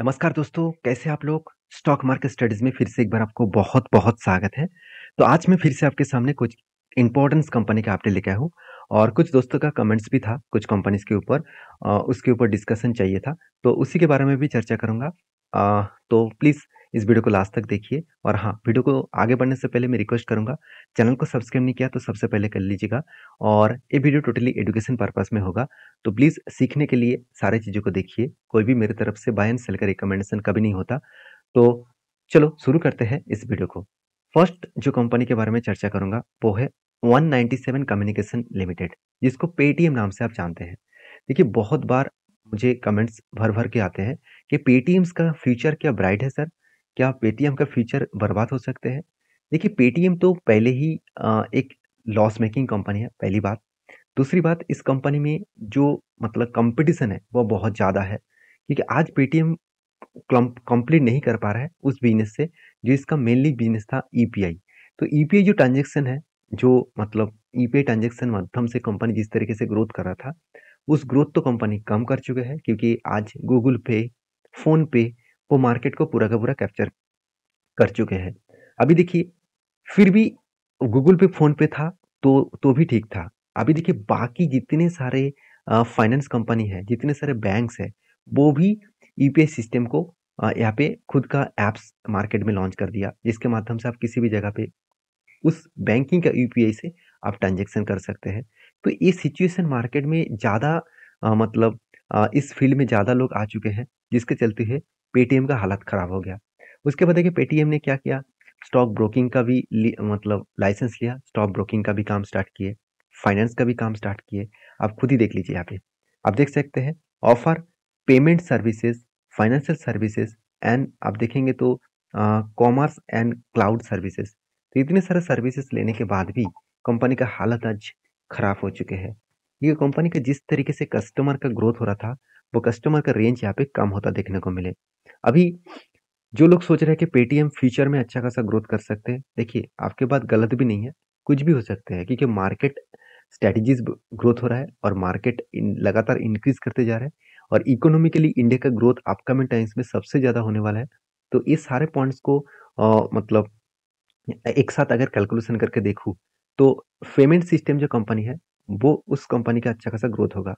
नमस्कार दोस्तों कैसे आप लोग स्टॉक मार्केट स्टडीज में फिर से एक बार आपको बहुत बहुत स्वागत है तो आज मैं फिर से आपके सामने कुछ इंपॉर्टेंस कंपनी के आपने लेके आया हूँ और कुछ दोस्तों का कमेंट्स भी था कुछ कंपनीज के ऊपर उसके ऊपर डिस्कशन चाहिए था तो उसी के बारे में भी चर्चा आ, तो प्लीज़ इस वीडियो को लास्ट तक देखिए और हाँ वीडियो को आगे बढ़ने से पहले मैं रिक्वेस्ट करूँगा चैनल को सब्सक्राइब नहीं किया तो सबसे पहले कर लीजिएगा और ये वीडियो टोटली एजुकेशन पर्पज़ में होगा तो प्लीज़ सीखने के लिए सारे चीज़ों को देखिए कोई भी मेरी तरफ से बाय एंड सेल का रिकमेंडेशन कभी नहीं होता तो चलो शुरू करते हैं इस वीडियो को फर्स्ट जो कंपनी के बारे में चर्चा करूंगा वो है 197 कम्युनिकेशन लिमिटेड जिसको पेटीएम नाम से आप जानते हैं देखिए बहुत बार मुझे कमेंट्स भर भर के आते हैं कि पेटीएम्स का फ्यूचर क्या ब्राइट है सर क्या पेटीएम का फ्यूचर बर्बाद हो सकते हैं देखिए पेटीएम तो पहले ही एक लॉस मेकिंग कंपनी है पहली बात दूसरी बात इस कंपनी में जो मतलब कंपटीशन है वह बहुत ज़्यादा है क्योंकि आज पेटीएम कंप्लीट नहीं कर पा रहा है उस बिजनेस से जो इसका मेनली बिजनेस था ई e तो ई e जो ट्रांजेक्शन है जो मतलब ई पी ट्रांजेक्शन माध्यम से कंपनी जिस तरीके से ग्रोथ कर रहा था उस ग्रोथ तो कंपनी कम कर चुके हैं क्योंकि आज गूगल पे फ़ोन पे वो मार्केट को पूरा का पूरा कैप्चर कर चुके हैं अभी देखिए फिर भी गूगल पे फोन पे था तो तो भी ठीक था अभी देखिए बाकी जितने सारे फाइनेंस कंपनी है जितने सारे बैंक्स है वो भी यू सिस्टम को यहाँ पे खुद का ऐप्स मार्केट में लॉन्च कर दिया जिसके माध्यम से आप किसी भी जगह पे उस बैंकिंग का यूपीआई से आप ट्रांजेक्शन कर सकते हैं तो ये सिचुएशन मार्केट में ज़्यादा मतलब आ, इस फील्ड में ज़्यादा लोग आ चुके हैं जिसके चलते है पेटीएम का हालत ख़राब हो गया उसके बाद देखिए पेटीएम ने क्या किया स्टॉक ब्रोकिंग का भी मतलब लाइसेंस लिया स्टॉक ब्रोकिंग का भी काम स्टार्ट किए फाइनेंस का भी काम स्टार्ट किए आप खुद ही देख लीजिए यहाँ पे आप देख सकते हैं offer payment services financial services and आप देखेंगे तो कॉमर्स एंड क्लाउड सर्विसेज तो इतने सारे सर्विसेज लेने के बाद भी कंपनी का हालत आज ख़राब हो चुके हैं ये कंपनी का जिस तरीके से कस्टमर का ग्रोथ हो रहा था वो कस्टमर का रेंज यहाँ पे कम होता देखने को मिले अभी जो लोग सोच रहे हैं कि पेटीएम फ्यूचर में अच्छा खासा ग्रोथ कर सकते हैं देखिए आपके बात गलत भी नहीं है कुछ भी हो सकते हैं क्योंकि मार्केट स्ट्रैटेजीज ग्रोथ हो रहा है और मार्केट इन, लगातार इंक्रीज करते जा रहे हैं और इकोनॉमिकली इंडिया का ग्रोथ अपकमिंग टाइम्स में सबसे ज़्यादा होने वाला है तो ये सारे पॉइंट्स को आ, मतलब एक साथ अगर कैलकुलेशन करके देखूँ तो पेमेंट सिस्टम जो कंपनी है वो उस कंपनी का अच्छा खासा ग्रोथ होगा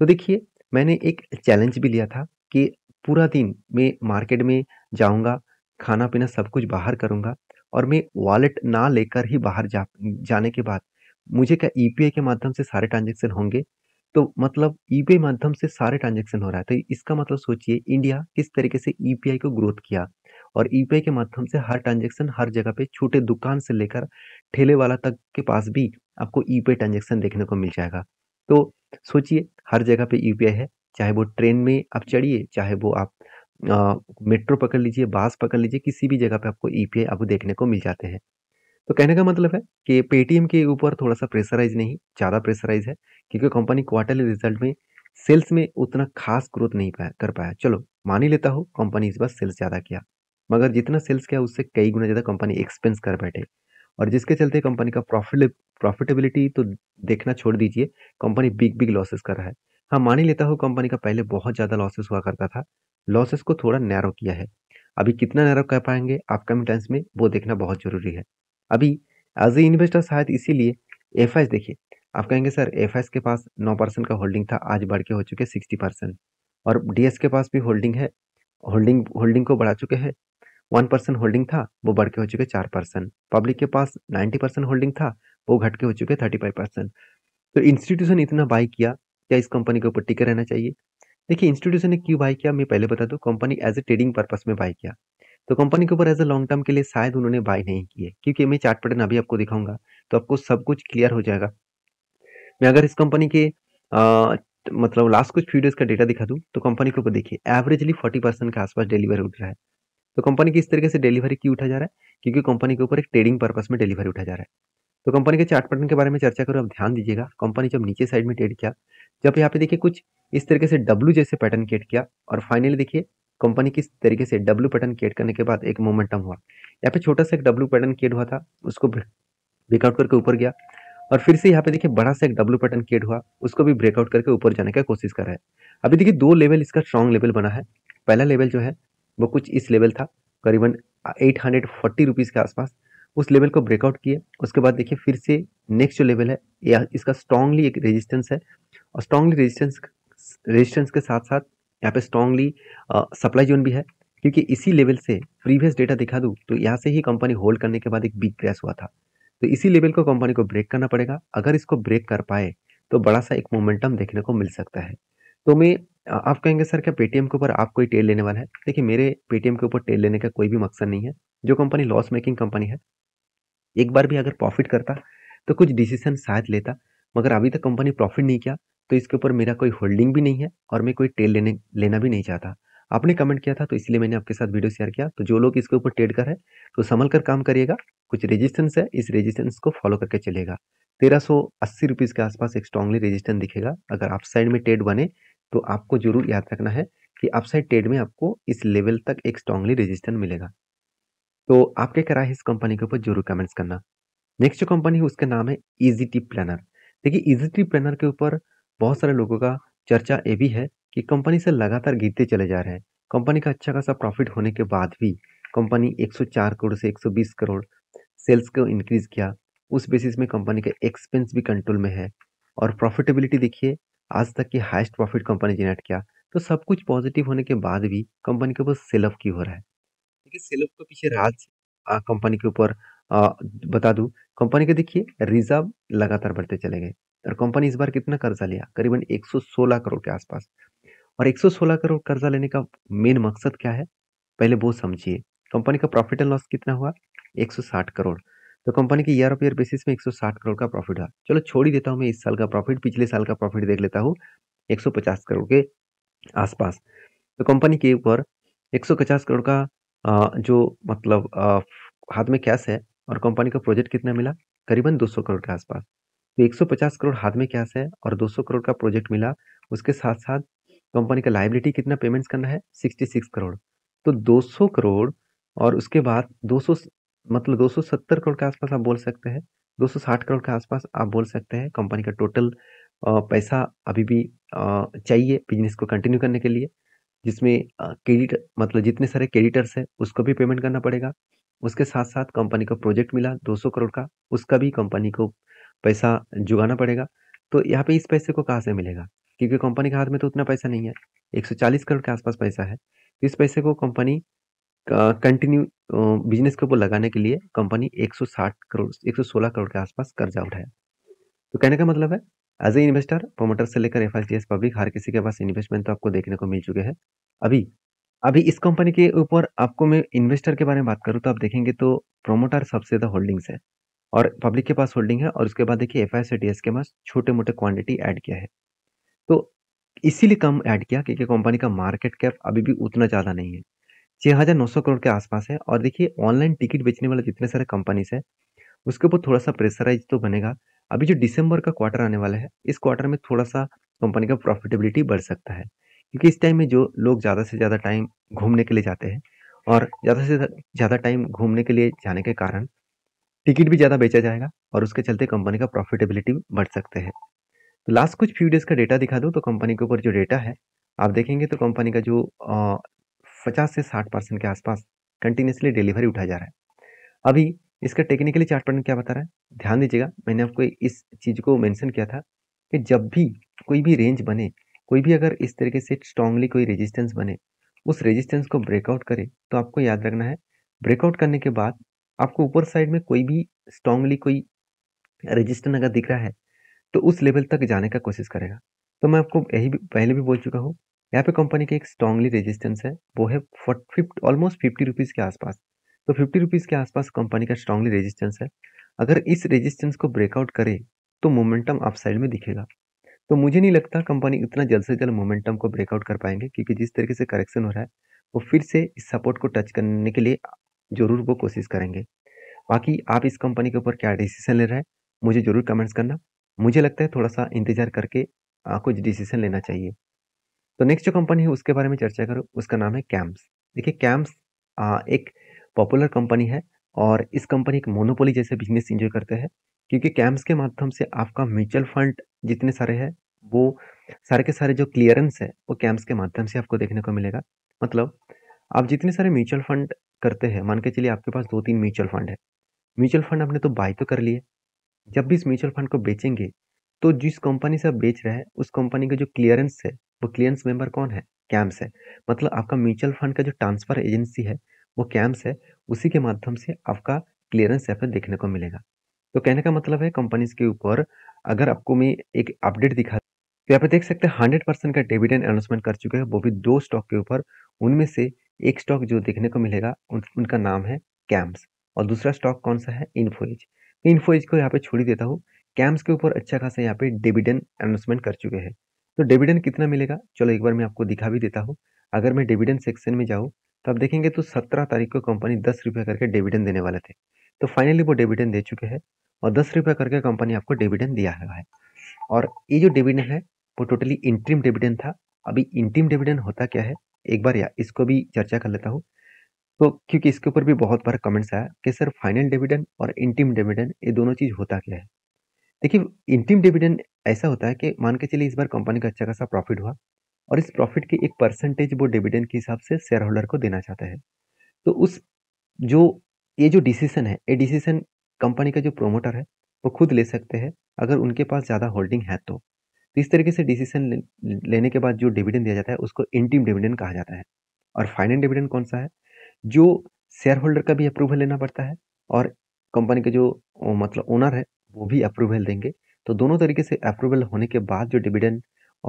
तो देखिए मैंने एक चैलेंज भी लिया था कि पूरा दिन मैं मार्केट में जाऊंगा खाना पीना सब कुछ बाहर करूँगा और मैं वॉलेट ना लेकर ही बाहर जा जाने के बाद मुझे क्या ई e के माध्यम से सारे ट्रांजेक्शन होंगे तो मतलब ई e पी माध्यम से सारे ट्रांजेक्शन हो रहा है तो इसका मतलब सोचिए इंडिया किस तरीके से ई e को ग्रोथ किया और ई के माध्यम से हर ट्रांजेक्शन हर जगह पे छोटे दुकान से लेकर ठेले वाला तक के पास भी आपको ई पी ट्रांजेक्शन देखने को मिल जाएगा तो सोचिए हर जगह पे यू है चाहे वो ट्रेन में आप चढ़िए चाहे वो आप मेट्रो पकड़ लीजिए बास पकड़ लीजिए किसी भी जगह पे आपको ई e आपको देखने को मिल जाते हैं तो कहने का मतलब है कि पेटीएम के ऊपर थोड़ा सा प्रेशराइज नहीं ज़्यादा प्रेशराइज है क्योंकि कंपनी क्वार्टरली रिजल्ट में सेल्स में उतना खास ग्रोथ नहीं पाया कर पाया चलो मान ही लेता हो कंपनी इस बार सेल्स ज़्यादा किया मगर जितना सेल्स किया उससे कई गुना ज़्यादा कंपनी एक्सपेंस कर बैठे और जिसके चलते कंपनी का प्रॉफिट प्रॉफिटेबिलिटी तो देखना छोड़ दीजिए कंपनी बिग बिग लॉसेस कर रहा है हाँ मान ही लेता हूँ कंपनी का पहले बहुत ज़्यादा लॉसेस हुआ करता था लॉसेस को थोड़ा नैरो किया है अभी कितना नैरो कर पाएंगे अपकमिंग टाइम्स में वो देखना बहुत ज़रूरी है अभी एज ए इन्वेस्टर शायद इसीलिए एफ देखिए आप कहेंगे सर एफ के पास नौ परसेंट का होल्डिंग था आज बढ़ के हो चुके सिक्सटी परसेंट और डी के पास भी होल्डिंग है होल्डिंग होल्डिंग को बढ़ा चुके हैं वन परसेंट होल्डिंग था वो बढ़ के हो चुके चार परसेंट पब्लिक के पास नाइन्टी परसेंट होल्डिंग था वो घट के हो चुके थर्टी फाइव परसेंट तो इंस्टीट्यूशन इतना बाई किया या इस कंपनी के ऊपर टिके रहना चाहिए देखिए इंस्टीट्यूशन ने क्यों बाई किया मैं पहले बता दूँ company as a trading purpose में बाई किया तो कंपनी के ऊपर एज ए लॉन्ग टर्म के लिए शायद उन्होंने बाय नहीं किए क्योंकि मैं चार्ट पैटर्न अभी आपको दिखाऊंगा तो आपको सब कुछ क्लियर हो जाएगा मैं अगर इस कंपनी के आ, मतलब लास्ट कुछ फ्यू डेज का डेटा दिखा दूँ तो कंपनी के ऊपर देखिए एवरेजली फोर्टी परसेंट के आसपास डिलीवरी उठ रहा है तो कंपनी की इस तरीके से डिलीवरी क्यों उठा जा रहा है क्योंकि कंपनी के ऊपर एक ट्रेडिंग पर्पस में डिलीवरी उठा जा रहा है तो कंपनी के चार्ट पैटर्न के बारे में चर्चा करूँ आप ध्यान दीजिएगा कंपनी जब नीचे साइड में ट्रेड किया जब यहाँ पे देखिए कुछ इस तरीके से डब्ल्यू जैसे पैटर्न क्रिएट किया और फाइनली देखिए कंपनी किस तरीके से डब्ल्यू पैटर्न क्रिएट करने के बाद एक मोमेंटम हुआ यहाँ पे छोटा सा एक डब्लू पैटर्न क्रिएट हुआ था उसको ब्रेकआउट करके ऊपर गया और फिर से यहाँ पे देखिए बड़ा सा एक डब्लू पैटर्न क्रिएट हुआ उसको भी ब्रेकआउट करके ऊपर जाने का कोशिश कर रहा है अभी देखिए दो लेवल इसका स्ट्रॉन्ग लेवल बना है पहला लेवल जो है वो कुछ इस लेवल था करीबन एट हंड्रेड फोर्टी रुपीज़ के आसपास उस लेवल को ब्रेकआउट किया उसके बाद देखिए फिर से नेक्स्ट जो लेवल है या इसका स्ट्रांगली एक रेजिस्टेंस है और स्ट्रांगली रेजिस्टेंस रेजिस्टेंस के साथ साथ यहाँ पे स्ट्रांगली सप्लाई जोन भी है क्योंकि इसी लेवल से प्रीवियस डेटा दिखा दूँ तो यहाँ से ही कंपनी होल्ड करने के बाद एक बिग क्रैश हुआ था तो इसी लेवल को कंपनी को ब्रेक करना पड़ेगा अगर इसको ब्रेक कर पाए तो बड़ा सा एक मोमेंटम देखने को मिल सकता है तो मैं आप कहेंगे सर क्या पेटीएम के ऊपर आप कोई टेल लेने वाला है देखिए मेरे पेटीएम के ऊपर टेल लेने का कोई भी मकसद नहीं है जो कंपनी लॉस मेकिंग कंपनी है एक बार भी अगर प्रॉफिट करता तो कुछ डिसीजन शायद लेता मगर अभी तक कंपनी प्रॉफिट नहीं किया तो इसके ऊपर मेरा कोई होल्डिंग भी नहीं है और मैं कोई टेल लेने लेना भी नहीं चाहता आपने कमेंट किया था तो इसलिए मैंने आपके साथ वीडियो शेयर किया तो जो लोग इसके ऊपर ट्रेड कर है तो संभल कर काम करिएगा कुछ रेजिस्टेंस है इस रेजिस्टेंस को फॉलो करके चलेगा तेरह सौ अस्सी रुपीज़ के आसपास एक स्ट्रांगली रेजिस्टेंस दिखेगा अगर आप साइड में ट्रेड बने तो आपको जरूर याद रखना है कि अपसाइड ट्रेड में आपको इस लेवल तक एक स्ट्रांगली रेजिस्टेंस मिलेगा तो आपके करा है इस कंपनी के ऊपर जरूर कमेंट्स करना नेक्स्ट जो कंपनी है उसके नाम है इजी टी प्लानर देखिए इजी टी प्लानर के ऊपर बहुत सारे लोगों का चर्चा ये भी है कि कंपनी से लगातार गिरते चले जा रहे हैं कंपनी का अच्छा खासा प्रॉफिट होने के बाद भी कंपनी 104 करोड़ से 120 करोड़ सेल्स को इंक्रीज़ किया उस बेसिस में कंपनी का एक्सपेंस भी कंट्रोल में है और प्रॉफिटेबिलिटी देखिए आज तक की हाइस्ट प्रॉफिट कंपनी जनरेट किया तो सब कुछ पॉजिटिव होने के बाद भी कंपनी के ऊपर सेल ऑफ क्यों हो रहा है कि सेलोप के पीछे राज कंपनी के ऊपर बता दूं कंपनी के देखिए रिजर्व लगातार बढ़ते चले गए और कंपनी इस बार कितना कर्जा लिया करीबन 116 करोड़ के आसपास और 116 करोड़ कर्जा लेने का मेन मकसद क्या है पहले वो समझिए कंपनी का प्रॉफिट एंड लॉस कितना हुआ 160 करोड़ तो कंपनी के ईयर ऑफ ईयर बेसिस में 160 करोड़ का प्रॉफिट हुआ चलो छोड़ ही देता हूँ मैं इस साल का प्रॉफिट पिछले साल का प्रॉफिट देख लेता हूँ 150 करोड़ के आसपास तो कंपनी के ऊपर 150 करोड़ का जो मतलब हाथ में कैश है और कंपनी का प्रोजेक्ट कितना मिला? करीबन 200 करोड़ के आसपास। तो 150 करोड़ हाथ में कैश है और 200 करोड़ का प्रोजेक्ट मिला। उसके साथ-साथ कंपनी का लाइबिलिटी कितना पेमेंट्स करना है? 66 करोड़। तो 200 करोड़ और उसके बाद 200 मतलब 270 करोड़ के आसपास आप बोल सकते हैं। 260 करोड़ के आसपास आप बोल सकते हैं कंपनी का टोटल पैसा अभी भी चाहिए बिज़नेस को कंटिन्यू करने के लिए। जिसमें क्रेडिट मतलब जितने सारे क्रेडिटर्स हैं उसको भी पेमेंट करना पड़ेगा उसके साथ साथ कंपनी का प्रोजेक्ट मिला 200 करोड़ का उसका भी कंपनी को पैसा जुगाना पड़ेगा तो यहाँ पे इस पैसे को कहाँ से मिलेगा क्योंकि कंपनी के हाथ में तो उतना पैसा नहीं है 140 करोड़ के आसपास पैसा है इस पैसे को कंपनी कंटिन्यू बिजनेस के ऊपर लगाने के लिए कंपनी 160 करोड़ 116 करोड़ के आसपास कर्जा उठाया तो कहने का मतलब है एज ए इन्वेस्टर प्रोमोटर से लेकर एफ पब्लिक हर किसी के पास इन्वेस्टमेंट तो आपको देखने को मिल चुके हैं अभी अभी इस कंपनी के ऊपर आपको मैं इन्वेस्टर के बारे में बात करूँ तो आप देखेंगे तो प्रोमोटर सबसे ज़्यादा होल्डिंग्स है और पब्लिक के पास होल्डिंग है और उसके बाद देखिए एफ आई के पास छोटे मोटे क्वांटिटी ऐड किया है तो इसीलिए कम ऐड किया क्योंकि कंपनी का मार्केट कैप अभी भी उतना ज़्यादा नहीं है छः हज़ार नौ सौ करोड़ के आसपास है और देखिए ऑनलाइन टिकट बेचने वाला जितने सारे कंपनीज है उसके ऊपर थोड़ा सा प्रेशराइज तो बनेगा अभी जो दिसंबर का क्वार्टर आने वाला है इस क्वार्टर में थोड़ा सा कंपनी का प्रॉफिटेबिलिटी बढ़ सकता है क्योंकि इस टाइम में जो लोग ज़्यादा से ज़्यादा टाइम घूमने के लिए जाते हैं और ज़्यादा से ज़्यादा टाइम घूमने के लिए जाने के कारण टिकट भी ज़्यादा बेचा जाएगा और उसके चलते कंपनी का प्रॉफिटेबिलिटी बढ़ सकते हैं तो लास्ट कुछ फ्यू डेज़ का डेटा दिखा दो तो कंपनी के ऊपर जो डेटा है आप देखेंगे तो कंपनी का जो पचास से साठ परसेंट के आसपास कंटिन्यूसली डिलीवरी उठा जा रहा है अभी इसका टेक्निकली चार्ट पैटर्न क्या बता रहा है ध्यान दीजिएगा मैंने आपको इस चीज़ को मेंशन किया था कि जब भी कोई भी रेंज बने कोई भी अगर इस तरीके से स्ट्रांगली कोई रेजिस्टेंस बने उस रेजिस्टेंस को ब्रेकआउट करे तो आपको याद रखना है ब्रेकआउट करने के बाद आपको ऊपर साइड में कोई भी स्ट्रांगली कोई रेजिस्टेंस अगर दिख रहा है तो उस लेवल तक जाने का कोशिश करेगा तो मैं आपको यही पहले भी बोल चुका हूँ यहाँ पे कंपनी का एक स्ट्रांगली रेजिस्टेंस है वो है फोर्ट ऑलमोस्ट फिफ्टी रुपीज़ के आसपास तो फिफ्टी रुपीज़ के आसपास कंपनी का स्ट्रांगली रेजिस्टेंस है अगर इस रेजिस्टेंस को ब्रेकआउट करे तो मोमेंटम आप साइड में दिखेगा तो मुझे नहीं लगता कंपनी इतना जल्द से जल्द मोमेंटम को ब्रेकआउट कर पाएंगे क्योंकि जिस तरीके से करेक्शन हो रहा है वो फिर से इस सपोर्ट को टच करने के लिए जरूर वो कोशिश करेंगे बाकी आप इस कंपनी के ऊपर क्या डिसीजन ले रहे हैं मुझे ज़रूर कमेंट्स करना मुझे लगता है थोड़ा सा इंतजार करके कुछ डिसीजन लेना चाहिए तो नेक्स्ट जो कंपनी है उसके बारे में चर्चा करो उसका नाम है कैम्प्स देखिए कैम्प्स एक पॉपुलर कंपनी है और इस कंपनी एक मोनोपोली जैसे बिजनेस इंजॉय करते हैं क्योंकि कैम्प्स के माध्यम से आपका म्यूचुअल फंड जितने सारे हैं वो सारे के सारे जो क्लियरेंस है वो कैम्प्स के माध्यम से आपको देखने को मिलेगा मतलब आप जितने सारे म्यूचुअल फंड करते हैं मान के चलिए आपके पास दो तीन म्यूचुअल फंड है म्यूचुअल फंड आपने तो बाय तो कर लिए जब भी इस म्यूचुअल फंड को बेचेंगे तो जिस कंपनी से आप बेच रहे हैं उस कंपनी का जो क्लियरेंस है वो क्लियरेंस मेंबर कौन है कैम्स है मतलब आपका म्यूचुअल फंड का जो ट्रांसफर एजेंसी है वो कैम्स है उसी के माध्यम से आपका क्लियरेंस एफ देखने को मिलेगा तो कहने का मतलब है कंपनीज के ऊपर अगर आपको मैं एक अपडेट दिखा तो यहाँ पे देख सकते हैं हंड्रेड परसेंट का डिविडेंड अनाउंसमेंट कर चुके हैं वो भी दो स्टॉक के ऊपर उनमें से एक स्टॉक जो देखने को मिलेगा उन, उनका नाम है कैम्स और दूसरा स्टॉक कौन सा है इन्फोएज इन्फोएज को यहाँ पे छोड़ देता हूँ कैम्स के ऊपर अच्छा खासा यहाँ पे डिविडेंड अनाउंसमेंट कर चुके हैं तो डिविडेंड कितना मिलेगा चलो एक बार मैं आपको दिखा भी देता हूँ अगर मैं डिविडेंड सेक्शन में जाऊँ तो आप देखेंगे तो सत्रह तारीख को कंपनी दस रुपये करके डिविडेंड देने वाले थे तो फाइनली वो डिविडेंड दे चुके हैं और दस रुपये करके कंपनी आपको डिविडेंड दिया हुआ है और ये जो डिविडेंड है वो टोटली इंट्रीम डिविडेंड था अभी इंट्रीम डिविडेंड होता क्या है एक बार या इसको भी चर्चा कर लेता हूँ तो क्योंकि इसके ऊपर भी बहुत बार कमेंट्स आया कि सर फाइनल डिविडेंड और इंट्रीम डिविडेंड ये दोनों चीज़ होता क्या है देखिए इंट्रीम डिविडेंड ऐसा होता है कि मान के चलिए इस बार कंपनी का अच्छा खासा प्रॉफिट हुआ और इस प्रॉफिट की एक परसेंटेज वो डिविडेंड के हिसाब से शेयर होल्डर को देना चाहता है तो उस जो ये जो डिसीजन है ये डिसीजन कंपनी का जो प्रोमोटर है वो खुद ले सकते हैं अगर उनके पास ज़्यादा होल्डिंग है तो तो इस तरीके से डिसीजन लेने के बाद जो डिविडेंड दिया जाता है उसको इंटीम डिविडेंड कहा जाता है और फाइनल डिविडेंड कौन सा है जो शेयर होल्डर का भी अप्रूवल लेना पड़ता है और कंपनी के जो मतलब ओनर है वो भी अप्रूवल देंगे तो दोनों तरीके से अप्रूवल होने के बाद जो डिविडेंड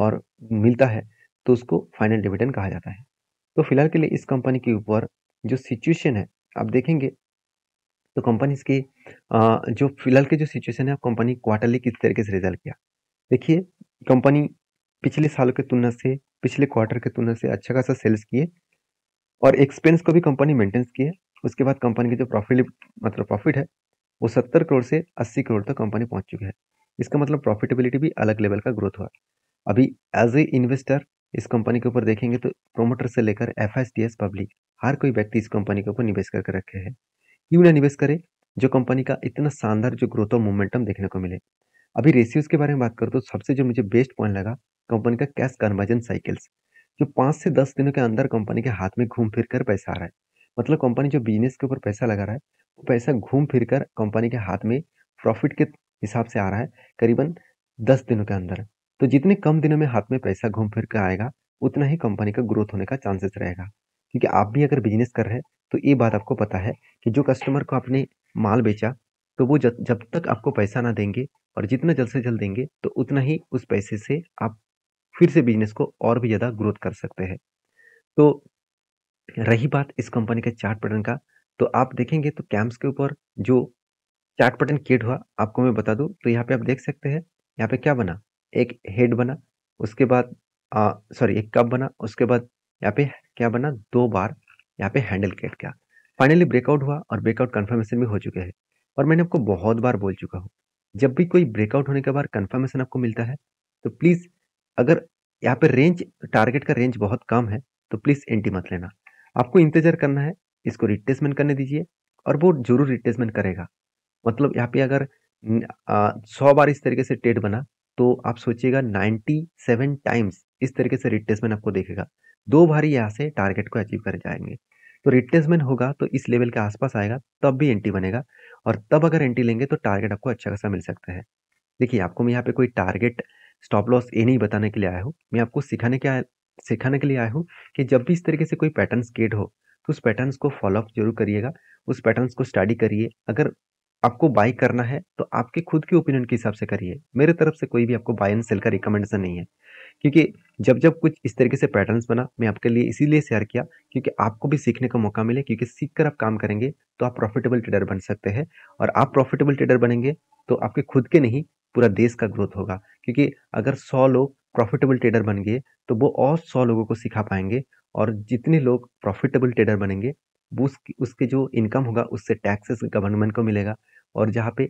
और मिलता है तो उसको फाइनल डिविडेंड कहा जाता है तो फिलहाल के लिए इस कंपनी के ऊपर जो सिचुएशन है आप देखेंगे तो कंपनी इसकी जो फिलहाल की जो सिचुएशन है कंपनी क्वार्टरली किस तरीके से रिजल्ट किया देखिए कंपनी पिछले सालों के तुलना से पिछले क्वार्टर के तुलना से अच्छा खासा सेल्स किए और एक्सपेंस को भी कंपनी मेंटेन्स किए उसके बाद कंपनी की जो प्रॉफिट मतलब प्रॉफिट है वो सत्तर करोड़ से अस्सी करोड़ तक कंपनी पहुंच चुकी है इसका मतलब प्रॉफिटेबिलिटी भी अलग लेवल का ग्रोथ हुआ अभी एज ए इन्वेस्टर इस कंपनी के ऊपर देखेंगे तो प्रोमोटर से लेकर एफ पब्लिक हर कोई व्यक्ति इस कंपनी के ऊपर निवेश करके रखे है क्यों ना निवेश करे जो कंपनी का इतना शानदार जो ग्रोथ और मोमेंटम देखने को मिले अभी रेशियोज के बारे में बात करूँ तो सबसे जो मुझे बेस्ट पॉइंट लगा कंपनी का कैश कन्वर्जन साइकिल्स जो पाँच से दस दिनों के अंदर कंपनी के हाथ में घूम फिर कर पैसा आ रहा है मतलब कंपनी जो बिजनेस के ऊपर पैसा लगा रहा है वो पैसा घूम फिर कर कंपनी के हाथ में प्रॉफिट के हिसाब से आ रहा है करीबन दस दिनों के अंदर तो जितने कम दिनों में हाथ में पैसा घूम फिर कर आएगा उतना ही कंपनी का ग्रोथ होने का चांसेस रहेगा क्योंकि आप भी अगर बिजनेस कर रहे हैं तो ये बात आपको पता है कि जो कस्टमर को आपने माल बेचा तो वो जब जब तक आपको पैसा ना देंगे और जितना जल्द से जल्द देंगे तो उतना ही उस पैसे से आप फिर से बिजनेस को और भी ज़्यादा ग्रोथ कर सकते हैं तो रही बात इस कंपनी के चार्ट पैटर्न का तो आप देखेंगे तो कैम्प्स के ऊपर जो चार्ट पैटर्न क्रिएट हुआ आपको मैं बता दूं तो यहाँ पे आप देख सकते हैं यहाँ पे क्या बना एक हेड बना उसके बाद सॉरी एक कप बना उसके बाद यहाँ पे क्या बना दो बार यहाँ पे हैंडल गेट क्या फाइनली ब्रेकआउट हुआ और ब्रेकआउट कन्फर्मेशन भी हो चुके हैं और मैंने आपको बहुत बार बोल चुका हूँ जब भी कोई ब्रेकआउट होने के बाद कन्फर्मेशन आपको मिलता है तो प्लीज़ अगर यहाँ पे रेंज टारगेट का रेंज बहुत कम है तो प्लीज़ एंटी मत लेना आपको इंतजार करना है इसको रिप्लेसमेंट करने दीजिए और वो जरूर रिप्लेसमेंट करेगा मतलब यहाँ पे अगर सौ बार इस तरीके से टेड बना तो आप सोचिएगा 97 टाइम्स इस तरीके से रिट आपको देखेगा दो बार ही यहाँ से टारगेट को अचीव कर जाएंगे तो रिट होगा तो इस लेवल के आसपास आएगा तब भी एंटी बनेगा और तब अगर एंटी लेंगे तो टारगेट आपको अच्छा खासा मिल सकता है देखिए आपको मैं यहाँ पे कोई टारगेट स्टॉप लॉस ये नहीं बताने के लिए आया हूँ मैं आपको सिखाने के सिखाने के लिए आया हूँ कि जब भी इस तरीके से कोई पैटर्न क्रिएट हो तो उस पैटर्न्स को फॉलोअप जरूर करिएगा उस पैटर्न्स को स्टडी करिए अगर आपको बाई करना है तो आपके खुद के ओपिनियन के हिसाब से करिए मेरे तरफ से कोई भी आपको बाय एंड सेल का रिकमेंडेशन नहीं है क्योंकि जब जब कुछ इस तरीके से पैटर्न्स बना मैं आपके लिए इसीलिए शेयर किया क्योंकि आपको भी सीखने का मौका मिले क्योंकि सीख कर आप काम करेंगे तो आप प्रॉफिटेबल ट्रेडर बन सकते हैं और आप प्रॉफिटेबल ट्रेडर बनेंगे तो आपके खुद के नहीं पूरा देश का ग्रोथ होगा क्योंकि अगर सौ लोग प्रॉफिटेबल ट्रेडर बन गए तो वो और सौ लोगों को सिखा पाएंगे और जितने लोग प्रॉफिटेबल ट्रेडर बनेंगे उसके उसके जो इनकम होगा उससे टैक्सेस गवर्नमेंट को मिलेगा और जहाँ पे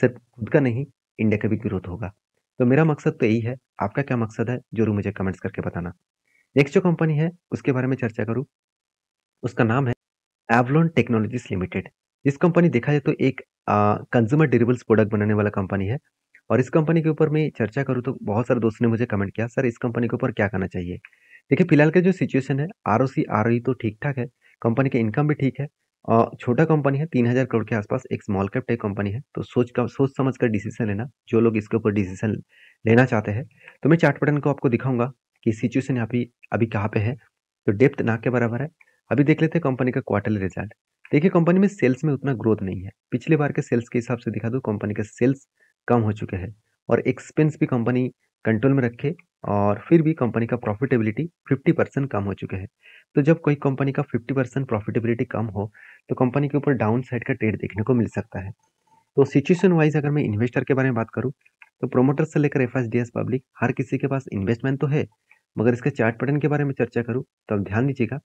सिर्फ खुद का नहीं इंडिया का भी ग्रोथ होगा तो मेरा मकसद तो यही है आपका क्या मकसद है जरूर मुझे कमेंट्स करके बताना नेक्स्ट जो कंपनी है उसके बारे में चर्चा करूँ उसका नाम है एवलोन टेक्नोलॉजीज लिमिटेड इस कंपनी देखा जाए तो एक कंज्यूमर ड्यूरेबल्स प्रोडक्ट बनाने वाला कंपनी है और इस कंपनी के ऊपर मैं चर्चा करूँ तो बहुत सारे दोस्तों ने मुझे कमेंट किया सर इस कंपनी के ऊपर क्या करना चाहिए देखिए फिलहाल का जो सिचुएशन है R O C R O तो ठीक ठाक है कंपनी का इनकम भी ठीक है और छोटा कंपनी है तीन हज़ार करोड़ के आसपास एक स्मॉल कैप टेक कंपनी है तो सोच का सोच समझ कर डिसीजन लेना जो लोग इसके ऊपर डिसीजन लेना चाहते हैं तो मैं चार्ट पैटर्न को आपको दिखाऊंगा कि सिचुएशन यहाँ पे अभी कहाँ पे है तो डेप्थ ना के बराबर है अभी देख लेते हैं कंपनी का क्वार्टरली रिजल्ट देखिए कंपनी में सेल्स में उतना ग्रोथ नहीं है पिछले बार के सेल्स के हिसाब से दिखा दो कंपनी के सेल्स कम हो चुके हैं और एक्सपेंस भी कंपनी कंट्रोल में रखे और फिर भी कंपनी का प्रॉफिटेबिलिटी 50 परसेंट कम हो चुके हैं तो जब कोई कंपनी का 50 परसेंट प्रॉफिटेबिलिटी कम हो तो कंपनी के ऊपर डाउन साइड का ट्रेड देखने को मिल सकता है तो सिचुएशन वाइज अगर मैं इन्वेस्टर के बारे में बात करूँ तो प्रोमोटर से लेकर एफ पब्लिक हर किसी के पास इन्वेस्टमेंट तो है मगर इसके चार्ट पैटर्न के बारे में चर्चा करूँ तो आप ध्यान दीजिएगा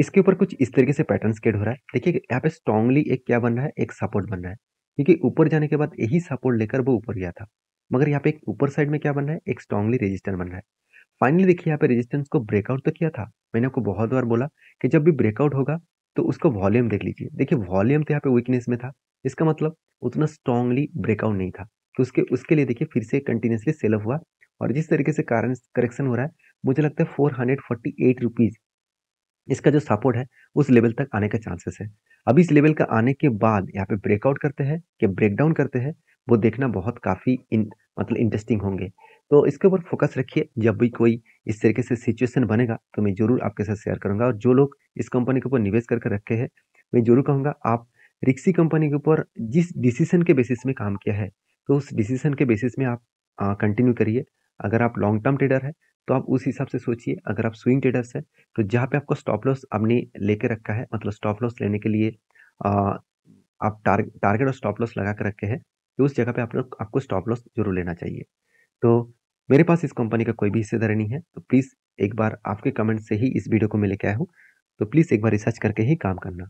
इसके ऊपर कुछ इस तरीके से पैटर्न स्केड हो रहा है देखिए यहाँ पे स्ट्रांगली एक क्या बन रहा है एक सपोर्ट बन रहा है क्योंकि ऊपर जाने के बाद यही सपोर्ट लेकर वो ऊपर गया था मगर यहाँ पे एक ऊपर साइड में क्या बन रहा है एक स्ट्रॉन्गली रेजिस्टेंस बन रहा है फाइनली देखिए यहाँ पे रेजिस्टेंस को ब्रेकआउट तो किया था मैंने आपको बहुत बार बोला कि जब भी ब्रेकआउट होगा तो उसका वॉल्यूम देख लीजिए देखिए वॉल्यूम तो यहाँ पे वीकनेस में था इसका मतलब उतना स्ट्रांगली ब्रेकआउट नहीं था तो उसके उसके लिए देखिए फिर से कंटिन्यूसली सेलअप हुआ और जिस तरीके से कारण करेक्शन हो रहा है मुझे लगता है four hundred forty eight rupees इसका जो सपोर्ट है उस लेवल तक आने का चांसेस है अब इस लेवल का आने के बाद यहाँ पे ब्रेकआउट करते हैं कि ब्रेकडाउन करते हैं वो देखना बहुत काफ़ी इन मतलब इंटरेस्टिंग होंगे तो इसके ऊपर फोकस रखिए जब भी कोई इस तरीके से सिचुएशन बनेगा तो मैं ज़रूर आपके साथ शेयर करूँगा और जो लोग इस कंपनी के ऊपर निवेश करके रखे हैं मैं ज़रूर कहूँगा आप रिक्सी कंपनी के ऊपर जिस डिसीजन के बेसिस में काम किया है तो उस डिसीजन के बेसिस में आप कंटिन्यू करिए अगर आप लॉन्ग टर्म ट्रेडर है तो आप उस हिसाब से सोचिए अगर आप स्विंग ट्रेडर्स हैं तो जहाँ पे आपको स्टॉप लॉस आपने लेके रखा है मतलब स्टॉप लॉस लेने के लिए आ, आप टारगेट और स्टॉप लॉस लगा कर रखे हैं तो उस जगह पे आप लोग आपको स्टॉप लॉस जरूर लेना चाहिए तो मेरे पास इस कंपनी का कोई भी हिस्सेदारी नहीं है तो प्लीज़ एक बार आपके कमेंट से ही इस वीडियो को मैं लेके आया हूँ तो प्लीज़ एक बार रिसर्च करके ही काम करना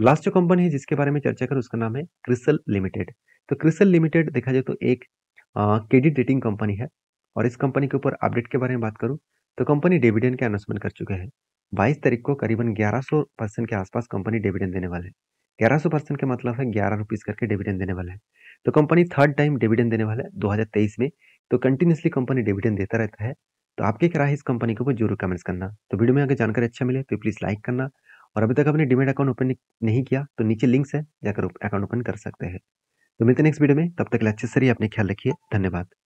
लास्ट जो कंपनी है जिसके बारे में चर्चा कर उसका नाम है क्रिसल लिमिटेड तो क्रिसल लिमिटेड देखा जाए तो एक क्रेडिट रेटिंग कंपनी है और इस कंपनी के ऊपर अपडेट के बारे में बात करूँ तो कंपनी डिविडेंड के अनाउंसमेंट कर चुके हैं बाईस तारीख को करीबन ग्यारह सौ परसेंट के आसपास कंपनी डिविडेंड देने वाले हैं ग्यारह सौ परसेंट का मतलब है ग्यारह रुपीज़ करके डिविडेंड देने वाला है तो कंपनी थर्ड टाइम डिविडेंड देने वाला है तेईस में तो कंटिन्यूसली कंपनी डिविडेंड देता रहता है तो आपके क्या है इस कंपनी के ऊपर जरूर कमेंट्स करना तो वीडियो में अगर जानकारी अच्छा मिले तो प्लीज़ लाइक करना और अभी तक आपने डिमेट अकाउंट ओपन नहीं किया तो नीचे लिंक्स है जाकर अकाउंट ओपन कर सकते हैं तो मिलते नेक्स्ट वीडियो में तब तक अच्छे से अपने ख्याल रखिए धन्यवाद